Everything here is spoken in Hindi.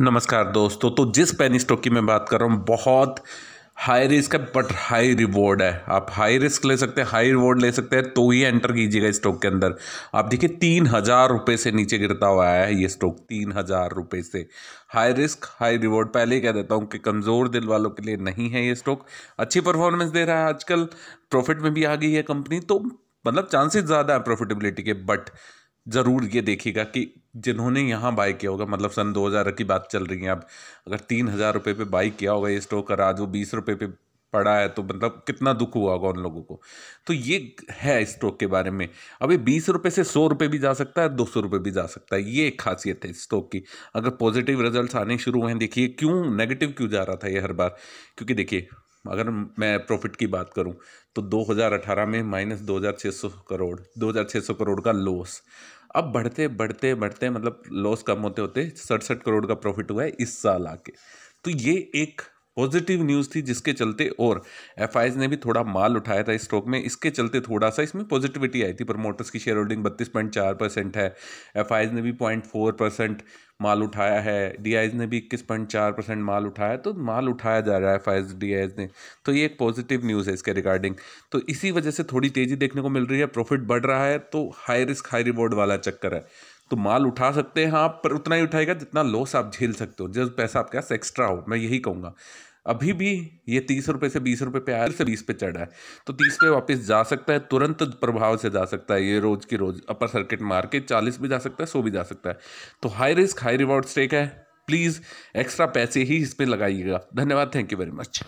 नमस्कार दोस्तों तो जिस पेनी स्टॉक की मैं बात कर रहा हूँ बहुत हाई रिस्क है बट हाई रिवॉर्ड है आप हाई रिस्क ले सकते हैं हाई रिवॉर्ड ले सकते हैं तो ही एंटर कीजिएगा स्टॉक के अंदर आप देखिए तीन हज़ार रुपये से नीचे गिरता हुआ है ये स्टॉक तीन हज़ार रुपये से हाई रिस्क हाई रिवॉर्ड पहले ही कह देता हूँ कि कमज़ोर दिल वालों के लिए नहीं है ये स्टॉक अच्छी परफॉर्मेंस दे रहा है आजकल प्रॉफिट में भी आ गई है कंपनी तो मतलब चांसेस ज़्यादा है प्रॉफिटेबिलिटी के बट ज़रूर ये देखिएगा कि जिन्होंने यहाँ बाई किया होगा मतलब सन 2000 की बात चल रही है अब अगर तीन हज़ार रुपये पर बाई किया होगा ये स्टॉक का आज वो बीस रुपये पे पड़ा है तो मतलब कितना दुख हुआ होगा उन लोगों को तो ये है स्टॉक के बारे में अब ये बीस रुपये से सौ रुपये भी जा सकता है दो सौ रुपये भी जा सकता है ये एक खासियत है स्टॉक की अगर पॉजिटिव रिजल्ट आने शुरू हुए हैं देखिए क्यों नेगेटिव क्यों जा रहा था ये हर बार क्योंकि देखिए अगर मैं प्रॉफिट की बात करूं तो 2018 में माइनस दो करोड़ 2600 करोड़ का लॉस अब बढ़ते बढ़ते बढ़ते मतलब लॉस कम होते होते सड़सठ करोड़ का प्रॉफिट हुआ है इस साल आके तो ये एक पॉजिटिव न्यूज़ थी जिसके चलते और एफ ने भी थोड़ा माल उठाया था इस स्टॉक में इसके चलते थोड़ा सा इसमें पॉजिटिविटी आई थी प्रमोटर्स की शेयर होल्डिंग बत्तीस पॉइंट चार परसेंट है एफ ने भी पॉइंट फोर परसेंट माल उठाया है डी ने भी इक्कीस पॉइंट चार परसेंट माल उठाया तो माल उठाया जा रहा है एफ आई डी ने तो ये एक पॉजिटिव न्यूज़ है इसके रिगार्डिंग तो इसी वजह से थोड़ी तेज़ी देखने को मिल रही है प्रॉफिट बढ़ रहा है तो हाई रिस्क हाई रिवॉर्ड वाला चक्कर है तो माल उठा सकते हैं आप हाँ, पर उतना ही उठाएगा जितना लॉस आप झेल सकते हो जब पैसा आपके पास एक्स्ट्रा हो मैं यही कहूँगा अभी भी ये तीस रुपये से बीस रुपये पे आया से बीस पे चढ़ा है तो तीस पे वापस जा सकता है तुरंत प्रभाव से जा सकता है ये रोज़ की रोज़ अपर सर्किट मार के चालीस भी जा सकता है सौ भी जा सकता है तो high risk high reward stake है प्लीज़ एक्स्ट्रा पैसे ही इस पर लगाइएगा धन्यवाद थैंक यू वेरी मच